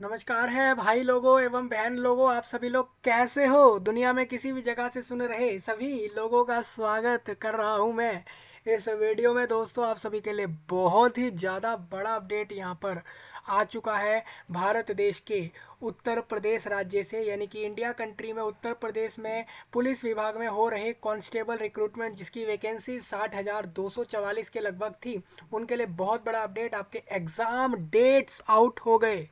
नमस्कार है भाई लोगों एवं बहन लोगों आप सभी लोग कैसे हो दुनिया में किसी भी जगह से सुन रहे सभी लोगों का स्वागत कर रहा हूं मैं इस वीडियो में दोस्तों आप सभी के लिए बहुत ही ज़्यादा बड़ा अपडेट यहां पर आ चुका है भारत देश के उत्तर प्रदेश राज्य से यानी कि इंडिया कंट्री में उत्तर प्रदेश में पुलिस विभाग में हो रहे कांस्टेबल रिक्रूटमेंट जिसकी वैकेंसी साठ हज़ार दो सौ चवालीस के लगभग थी उनके लिए बहुत बड़ा अपडेट आपके एग्ज़ाम डेट्स आउट हो गए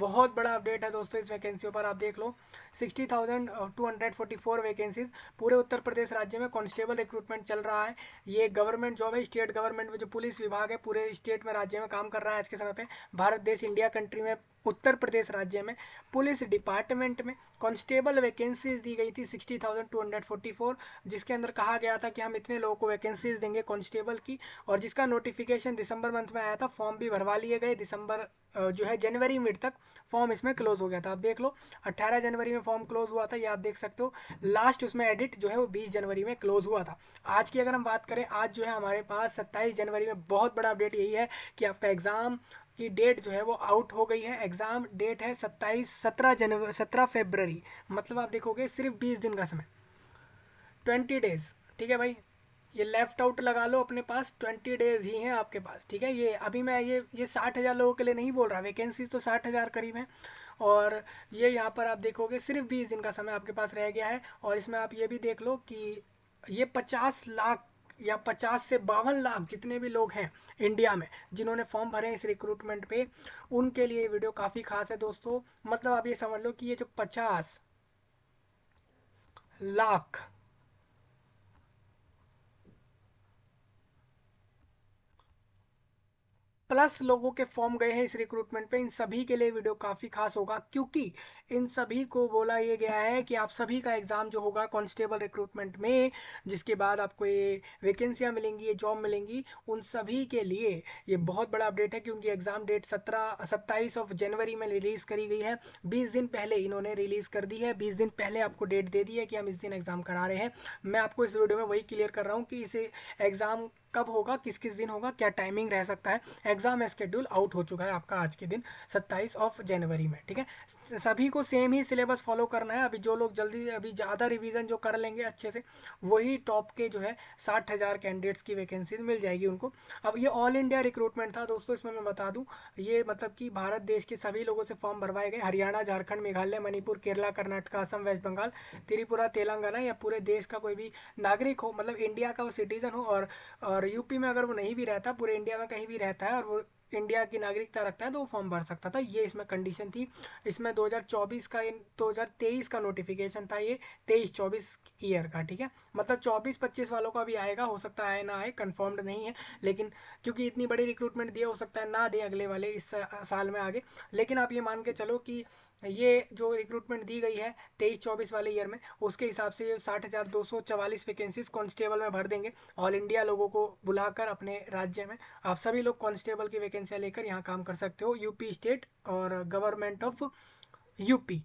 बहुत बड़ा अपडेट है दोस्तों इस वैकेंसियों पर आप देख लो sixty thousand two hundred forty four vacancies पूरे उत्तर प्रदेश राज्य में कांस्टेबल रिक्रूटमेंट चल रहा है ये गवर्नमेंट जॉब है स्टेट गवर्नमेंट में जो पुलिस विभाग है पूरे स्टेट में राज्य में काम कर रहा है आज के समय पर भारत देश इंडिया कंट्री में उत्तर प्रदेश राज्य में पुलिस डिपार्टमेंट में कांस्टेबल वैकेंसीज दी गई थी 60,244 जिसके अंदर कहा गया था कि हम इतने लोगों को वैकेंसीज देंगे कांस्टेबल की और जिसका नोटिफिकेशन दिसंबर मंथ में आया था फॉर्म भी भरवा लिए गए दिसंबर जो है जनवरी मिड तक फॉर्म इसमें क्लोज हो गया था आप देख लो 18 जनवरी में फॉर्म क्लोज हुआ था ये आप देख सकते हो लास्ट उसमें एडिट जो है वो 20 जनवरी में क्लोज हुआ था आज की अगर हम बात करें आज जो है हमारे पास 27 जनवरी में बहुत बड़ा अपडेट यही है कि आपका एग्ज़ाम की डेट जो है वो आउट हो गई है एग्ज़ाम डेट है सत्ताईस सत्रह जनवरी सत्रह फेबररी मतलब आप देखोगे सिर्फ बीस दिन का समय ट्वेंटी डेज़ ठीक है भाई ये लेफ़्ट आउट लगा लो अपने पास ट्वेंटी डेज़ ही हैं आपके पास ठीक है ये अभी मैं ये ये साठ हज़ार लोगों के लिए नहीं बोल रहा वैकेंसी तो साठ हज़ार करीब हैं और ये यहाँ पर आप देखोगे सिर्फ बीस दिन का समय आपके पास रह गया है और इसमें आप ये भी देख लो कि ये पचास लाख या पचास से बावन लाख जितने भी लोग हैं इंडिया में जिन्होंने फॉर्म भरे हैं इस रिक्रूटमेंट पे उनके लिए वीडियो काफ़ी खास है दोस्तों मतलब आप ये समझ लो कि ये जो पचास लाख प्लस लोगों के फॉर्म गए हैं इस रिक्रूटमेंट पे इन सभी के लिए वीडियो काफ़ी खास होगा क्योंकि इन सभी को बोला ये गया है कि आप सभी का एग्ज़ाम जो होगा कांस्टेबल रिक्रूटमेंट में जिसके बाद आपको ये वैकेंसियाँ मिलेंगी ये जॉब मिलेंगी उन सभी के लिए ये बहुत बड़ा अपडेट है क्योंकि एग्ज़ाम डेट सत्रह सत्ताईस ऑफ जनवरी में रिलीज़ करी गई है बीस दिन पहले इन्होंने रिलीज़ कर दी है बीस दिन पहले आपको डेट दे दी है कि हम इस दिन एग्ज़ाम करा रहे हैं मैं आपको इस वीडियो में वही क्लियर कर रहा हूँ कि इसे एग्ज़ाम कब होगा किस किस दिन होगा क्या टाइमिंग रह सकता है एग्जाम स्केड्यूल आउट हो चुका है आपका आज के दिन सत्ताईस ऑफ जनवरी में ठीक है सभी को सेम ही सिलेबस फॉलो करना है अभी जो लोग जल्दी अभी ज़्यादा रिविज़न जो कर लेंगे अच्छे से वही टॉप के जो है साठ हज़ार कैंडिडेट्स की वैकेंसीज मिल जाएगी उनको अब ये ऑल इंडिया रिक्रूटमेंट था दोस्तों इसमें मैं बता दूँ ये मतलब कि भारत देश के सभी लोगों से फॉर्म भरवाए गए हरियाणा झारखंड मेघालय मणिपुर केरला कर्नाटक असम वेस्ट बंगाल त्रिपुरा तेलंगाना या पूरे देश का कोई भी नागरिक हो मतलब इंडिया का वो सिटीज़न हो और और यूपी में अगर वो नहीं भी रहता पूरे इंडिया में कहीं भी रहता है और वो इंडिया की नागरिकता रखता है तो वो फॉर्म भर सकता था ये इसमें कंडीशन थी इसमें 2024 का 2023 का नोटिफिकेशन था ये 23 24 ईयर का ठीक है मतलब 24 25 वालों का भी आएगा हो सकता है ना आए कन्फर्म्ड नहीं है लेकिन क्योंकि इतनी बड़ी रिक्रूटमेंट दिए हो सकता है ना दे अगले वाले इस साल में आगे लेकिन आप ये मान के चलो कि ये जो रिक्रूटमेंट दी गई है तेईस चौबीस वाले ईयर में उसके हिसाब से ये साठ हज़ार दो सौ चवालीस वैकेंसीज कॉन्स्टेबल में भर देंगे ऑल इंडिया लोगों को बुलाकर अपने राज्य में आप सभी लोग कॉन्स्टेबल की वैकेंसियाँ लेकर यहाँ काम कर सकते हो यूपी स्टेट और गवर्नमेंट ऑफ यूपी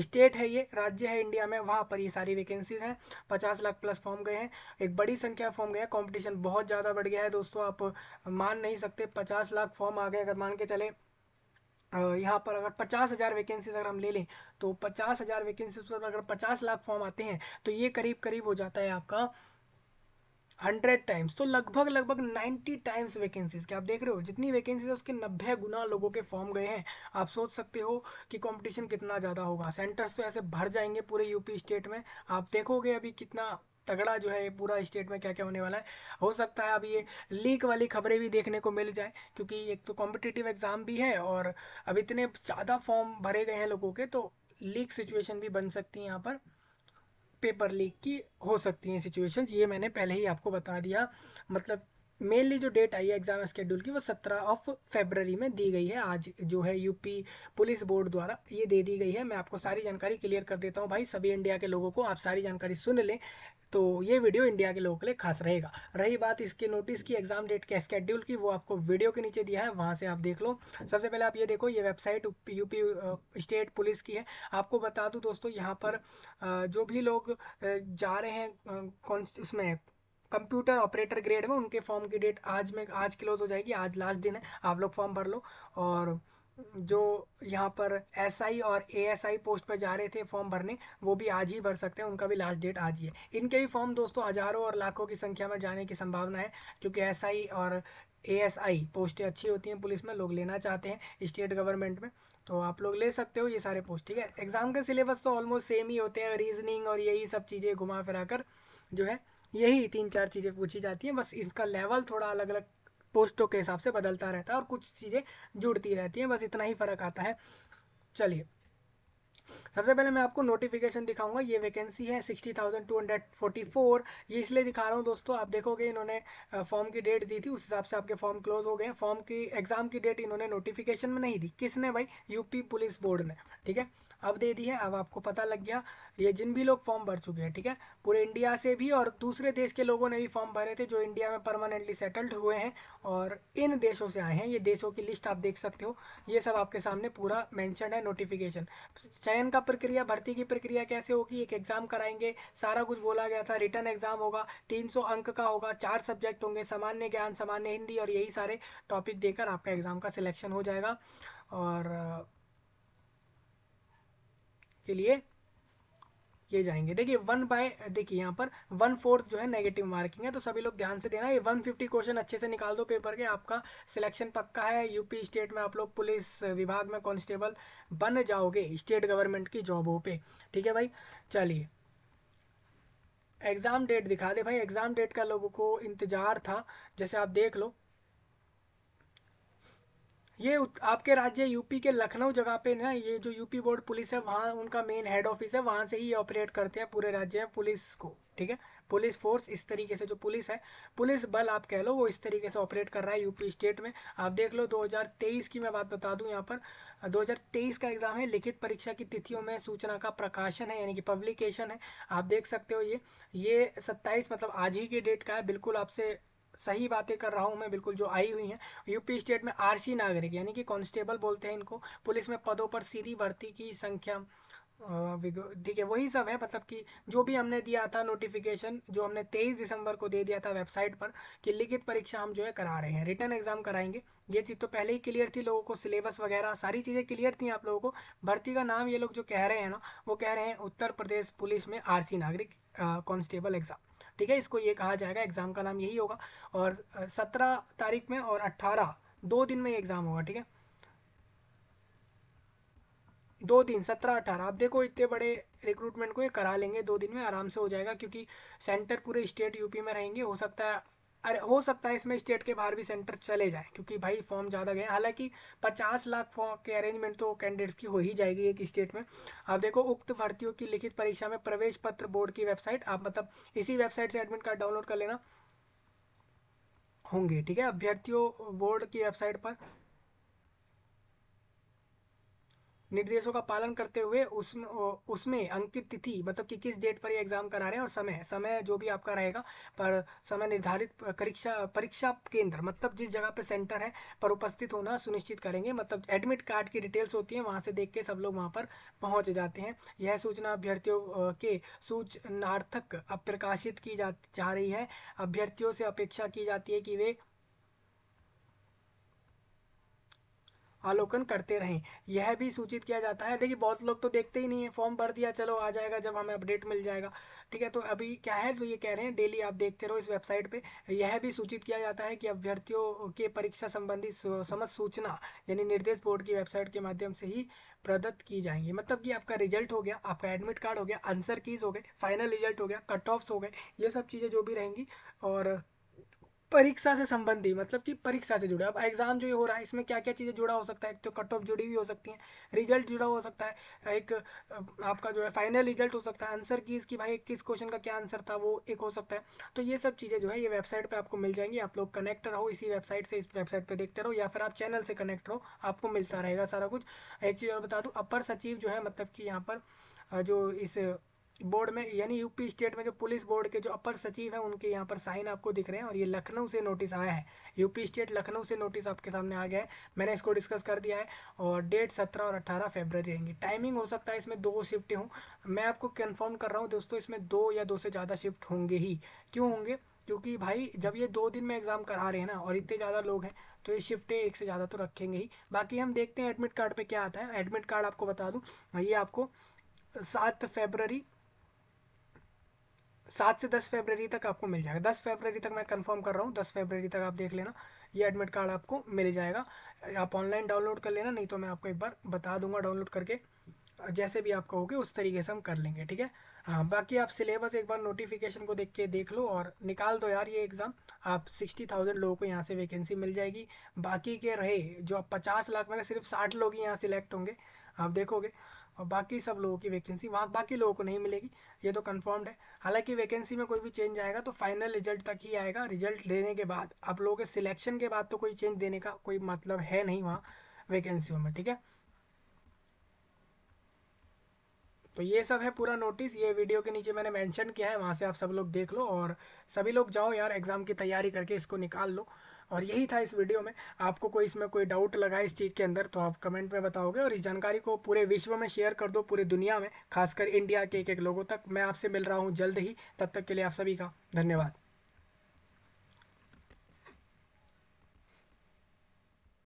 स्टेट है ये राज्य है इंडिया में वहाँ पर ये सारी वैकेंसीज हैं पचास लाख प्लस फॉर्म गए हैं एक बड़ी संख्या फॉर्म गया कॉम्पिटिशन बहुत ज़्यादा बढ़ गया है दोस्तों आप मान नहीं सकते पचास लाख फॉर्म आ गए अगर मान के चले यहाँ पर अगर पचास हज़ार वैकेंसीज अगर हम ले लें तो पचास हज़ार वैकेंसीज पर अगर पचास लाख फॉर्म आते हैं तो ये करीब करीब हो जाता है आपका हंड्रेड टाइम्स तो लगभग लगभग नाइन्टी टाइम्स वैकेंसीज के आप देख रहे हो जितनी वैकेंसीज है उसके नब्बे गुना लोगों के फॉर्म गए हैं आप सोच सकते हो कि कंपटीशन कितना ज़्यादा होगा सेंटर्स तो ऐसे भर जाएंगे पूरे यूपी स्टेट में आप देखोगे अभी कितना तगड़ा जो है पूरा स्टेट में क्या क्या होने वाला है हो सकता है अब ये लीक वाली खबरें भी देखने को मिल जाए क्योंकि एक तो कॉम्पिटिटिव एग्ज़ाम भी है और अब इतने ज़्यादा फॉर्म भरे गए हैं लोगों के तो लीक सिचुएशन भी बन सकती है यहाँ पर पेपर लीक की हो सकती हैं सिचुएशंस ये मैंने पहले ही आपको बता दिया मतलब मेनली जो डेट आई है एग्जाम स्केड्यूल की वो सत्रह ऑफ फेबररी में दी गई है आज जो है यूपी पुलिस बोर्ड द्वारा ये दे दी गई है मैं आपको सारी जानकारी क्लियर कर देता हूँ भाई सभी इंडिया के लोगों को आप सारी जानकारी सुन लें तो ये वीडियो इंडिया के लोगों के लिए खास रहेगा रही बात इसके नोटिस की एग्जाम डेट के स्केड्यूल की वो आपको वीडियो के नीचे दिया है वहाँ से आप देख लो सबसे पहले आप ये देखो ये वेबसाइट यूपी स्टेट पुलिस की है आपको बता दूँ दोस्तों यहाँ पर uh, जो भी लोग uh, जा रहे हैं uh, कौन उसमें कंप्यूटर ऑपरेटर ग्रेड में उनके फॉर्म की डेट आज में आज क्लोज हो जाएगी आज लास्ट दिन है आप लोग फॉर्म भर लो और जो यहाँ पर एसआई और एएसआई पोस्ट पर जा रहे थे फॉर्म भरने वो भी आज ही भर सकते हैं उनका भी लास्ट डेट आज ही है इनके भी फॉर्म दोस्तों हज़ारों और लाखों की संख्या में जाने की संभावना है क्योंकि एसआई और एएसआई पोस्टें अच्छी होती हैं पुलिस में लोग लेना चाहते हैं स्टेट गवर्नमेंट में तो आप लोग ले सकते हो ये सारे पोस्ट ठीक है एग्ज़ाम का सिलेबस तो ऑलमोस्ट सेम ही होते हैं रीजनिंग और यही सब चीज़ें घुमा फिरा कर जो है यही तीन चार चीज़ें पूछी जाती हैं बस इसका लेवल थोड़ा अलग अलग पोस्टों के हिसाब से बदलता रहता है और कुछ चीज़ें जुड़ती रहती हैं बस इतना ही फ़र्क आता है चलिए सबसे पहले मैं आपको नोटिफिकेशन दिखाऊंगा ये वैकेंसी है sixty thousand two hundred forty four ये इसलिए दिखा रहा हूँ दोस्तों आप देखोगे इन्होंने फॉर्म की डेट दी थी उस हिसाब से आपके फॉर्म क्लोज हो गए फॉर्म की एग्ज़ाम की डेट इन्होंने नोटिफिकेशन में नहीं दी किसने भाई यूपी पुलिस बोर्ड ने ठीक है अब दे दी है अब आपको पता लग गया ये जिन भी लोग फॉर्म भर चुके हैं ठीक है पूरे इंडिया से भी और दूसरे देश के लोगों ने भी फॉर्म भरे थे जो इंडिया में परमानेंटली सेटल्ड हुए हैं और इन देशों से आए हैं ये देशों की लिस्ट आप देख सकते हो ये सब आपके सामने पूरा मैंशन है नोटिफिकेशन चयन का प्रक्रिया भर्ती की प्रक्रिया कैसे होगी एक एग्ज़ाम कराएंगे सारा कुछ बोला गया था रिटर्न एग्ज़ाम होगा तीन अंक का होगा चार सब्जेक्ट होंगे सामान्य ज्ञान सामान्य हिंदी और यही सारे टॉपिक देकर आपका एग्ज़ाम का सिलेक्शन हो जाएगा और के लिए किए जाएंगे देखिए वन बाय देखिए यहाँ पर वन फोर्थ जो है नेगेटिव मार्किंग है तो सभी लोग ध्यान से देना ये वन फिफ्टी क्वेश्चन अच्छे से निकाल दो पेपर के आपका सिलेक्शन पक्का है यूपी स्टेट में आप लोग पुलिस विभाग में कांस्टेबल बन जाओगे स्टेट गवर्नमेंट की जॉबों पे ठीक है भाई चलिए एग्ज़ाम डेट दिखा दे भाई एग्ज़ाम डेट का लोगों को इंतज़ार था जैसे आप देख लो ये आपके राज्य यूपी के लखनऊ जगह पे ना ये जो यूपी बोर्ड पुलिस है वहाँ उनका मेन हेड ऑफिस है वहाँ से ही ये ऑपरेट करते हैं पूरे राज्य में पुलिस को ठीक है पुलिस फोर्स इस तरीके से जो पुलिस है पुलिस बल आप कह लो वो इस तरीके से ऑपरेट कर रहा है यूपी स्टेट में आप देख लो 2023 की मैं बात बता दूं यहाँ पर 2023 का एग्ज़ाम है लिखित परीक्षा की तिथियों में सूचना का प्रकाशन है यानी कि पब्लिकेशन है आप देख सकते हो ये ये 27 मतलब आज ही की डेट का है बिल्कुल आपसे सही बातें कर रहा हूँ मैं बिल्कुल जो आई हुई हैं यूपी स्टेट में आरसी नागरिक यानी कि कांस्टेबल बोलते हैं इनको पुलिस में पदों पर सीधी भर्ती की संख्या ठीक है वही सब है मतलब कि जो भी हमने दिया था नोटिफिकेशन जो हमने तेईस दिसंबर को दे दिया था वेबसाइट पर कि लिखित परीक्षा हम जो है करा रहे हैं रिटर्न एग्जाम कराएंगे ये चीज़ तो पहले ही क्लियर थी लोगों को सिलेबस वगैरह सारी चीज़ें क्लियर थी आप लोगों को भर्ती का नाम ये लोग जो कह रहे हैं ना वो कह रहे हैं उत्तर प्रदेश पुलिस में आर नागरिक कॉन्स्टेबल एग्ज़ाम ठीक है इसको ये कहा जाएगा एग्ज़ाम का नाम यही होगा और सत्रह तारीख में और अट्ठारह दो दिन में ये एग्ज़ाम होगा ठीक है दो दिन सत्रह अठारह आप देखो इतने बड़े रिक्रूटमेंट को ये करा लेंगे दो दिन में आराम से हो जाएगा क्योंकि सेंटर पूरे स्टेट यूपी में रहेंगे हो सकता है अरे हो सकता है इसमें स्टेट के बाहर भी सेंटर चले जाए क्योंकि भाई फॉर्म ज़्यादा गए हालांकि पचास लाख फॉर्म के अरेंजमेंट तो कैंडिडेट्स की हो ही जाएगी एक स्टेट में आप देखो उक्त भर्तियों की लिखित परीक्षा में प्रवेश पत्र बोर्ड की वेबसाइट आप मतलब इसी वेबसाइट से एडमिट कार्ड डाउनलोड कर लेना होंगे ठीक है अभ्यर्थियों बोर्ड की वेबसाइट पर निर्देशों का पालन करते हुए उसमें उसमें अंकित तिथि मतलब कि किस डेट पर ये एग्ज़ाम करा रहे हैं और समय समय जो भी आपका रहेगा पर समय निर्धारित परीक्षा परीक्षा केंद्र मतलब जिस जगह पर सेंटर है पर उपस्थित होना सुनिश्चित करेंगे मतलब एडमिट कार्ड की डिटेल्स होती हैं वहाँ से देख के सब लोग वहाँ पर पहुँच जाते हैं यह सूचना अभ्यर्थियों के सूचनार्थक अप्रकाशित की जा रही है अभ्यर्थियों से अपेक्षा की जाती है कि वे अवलोकन करते रहें यह भी सूचित किया जाता है देखिए बहुत लोग तो देखते ही नहीं है फॉर्म भर दिया चलो आ जाएगा जब हमें अपडेट मिल जाएगा ठीक है तो अभी क्या है तो ये कह रहे हैं डेली आप देखते रहो इस वेबसाइट पर यह भी सूचित किया जाता है कि अभ्यर्थियों के परीक्षा संबंधी समस्त सूचना यानी निर्देश बोर्ड की वेबसाइट के माध्यम से ही प्रदत्त की जाएंगी मतलब कि आपका रिजल्ट हो गया आपका एडमिट कार्ड हो गया आंसर कीज हो गए फाइनल रिजल्ट हो गया कट ऑफ्स हो गए ये सब चीज़ें जो भी रहेंगी और परीक्षा से संबंधी मतलब कि परीक्षा से जुड़ा अब एग्ज़ाम जो हो रहा है इसमें क्या क्या चीज़ें जुड़ा हो सकता है एक तो कट ऑफ जुड़ी हुई हो सकती हैं रिजल्ट जुड़ा हो सकता है एक आपका जो है फाइनल रिजल्ट हो सकता है आंसर की इसकी भाई किस क्वेश्चन का क्या आंसर था वो एक हो सकता है तो ये सब चीज़ें जो है ये वेबसाइट पर आपको मिल जाएंगी आप लोग कनेक्ट रहो इसी वेबसाइट से इस वेबसाइट पर देखते रहो या फिर आप चैनल से कनेक्ट रहो आपको मिलता रहेगा सारा कुछ एक चीज़ और बता दूँ अपर सचिव जो है मतलब कि यहाँ पर जो इस बोर्ड में यानी यूपी स्टेट में जो पुलिस बोर्ड के जो अपर सचिव हैं उनके यहाँ पर साइन आपको दिख रहे हैं और ये लखनऊ से नोटिस आया है यूपी स्टेट लखनऊ से नोटिस आपके सामने आ गया है मैंने इसको डिस्कस कर दिया है और डेट सत्रह और अट्ठारह फेबररी रहेंगी टाइमिंग हो सकता है इसमें दो शिफ्ट हों मैं आपको कन्फर्म कर रहा हूँ दोस्तों इसमें दो या दो से ज़्यादा शिफ्ट होंगे ही क्यों होंगे क्योंकि भाई जब ये दो दिन में एग्ज़ाम करा रहे हैं ना और इतने ज़्यादा लोग हैं तो ये शिफ्टें एक से ज़्यादा तो रखेंगे ही बाकी हम देखते हैं एडमिट कार्ड पर क्या आता है एडमिट कार्ड आपको बता दूँ ये आपको सात फेबररी सात से दस फेबररी तक आपको मिल जाएगा दस फेबररी तक मैं कंफर्म कर रहा हूँ दस फेबररी तक आप देख लेना ये एडमिट कार्ड आपको मिल जाएगा आप ऑनलाइन डाउनलोड कर लेना नहीं तो मैं आपको एक बार बता दूंगा डाउनलोड करके जैसे भी आपका होगी उस तरीके से हम कर लेंगे ठीक है हाँ बाकी आप सिलेबस एक बार नोटिफिकेशन को देख के देख लो और निकाल दो यार ये एग्ज़ाम आप सिक्सटी थाउजेंड लोगों को यहाँ से वैकेंसी मिल जाएगी बाकी के रहे जो आप पचास लाख में सिर्फ साठ लोग ही यहाँ सिलेक्ट होंगे आप देखोगे और बाकी सब लोगों की वैकेंसी वहाँ बाकी लोगों को नहीं मिलेगी ये तो कन्फर्म्ड है हालांकि वैकेंसी में कोई भी चेंज आएगा तो फाइनल रिजल्ट तक ही आएगा रिजल्ट देने के बाद आप लोगों के सिलेक्शन के बाद तो कोई चेंज देने का कोई मतलब है नहीं वहाँ वैकेंसियों में ठीक है तो ये सब है पूरा नोटिस ये वीडियो के नीचे मैंने मेंशन किया है वहाँ से आप सब लोग देख लो और सभी लोग जाओ यार एग्ज़ाम की तैयारी करके इसको निकाल लो और यही था इस वीडियो में आपको कोई इसमें कोई डाउट लगा इस चीज़ के अंदर तो आप कमेंट में बताओगे और इस जानकारी को पूरे विश्व में शेयर कर दो पूरी दुनिया में खासकर इंडिया के एक एक लोगों तक मैं आपसे मिल रहा हूँ जल्द ही तब तक के लिए आप सभी का धन्यवाद